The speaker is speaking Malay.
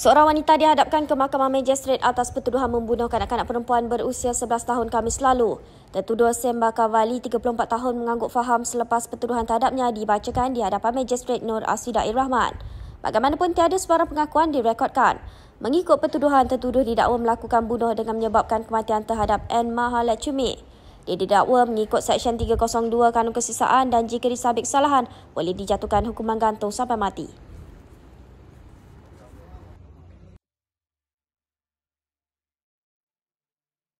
Seorang wanita dihadapkan ke Mahkamah Magistrate atas pertuduhan membunuh kanak-kanak perempuan berusia 11 tahun Khamis lalu. Tertuduh Sam Bakavali, 34 tahun mengangguk faham selepas pertuduhan terhadapnya dibacakan di hadapan Magistrate Nur Asidair Rahman. Bagaimanapun tiada sebarang pengakuan direkodkan. Mengikut pertuduhan tertuduh didakwa melakukan bunuh dengan menyebabkan kematian terhadap N. Mahalachumi. Dia didakwa mengikut Seksyen 302 Kanun Kesisaan dan jika disabik kesalahan boleh dijatuhkan hukuman gantung sampai mati.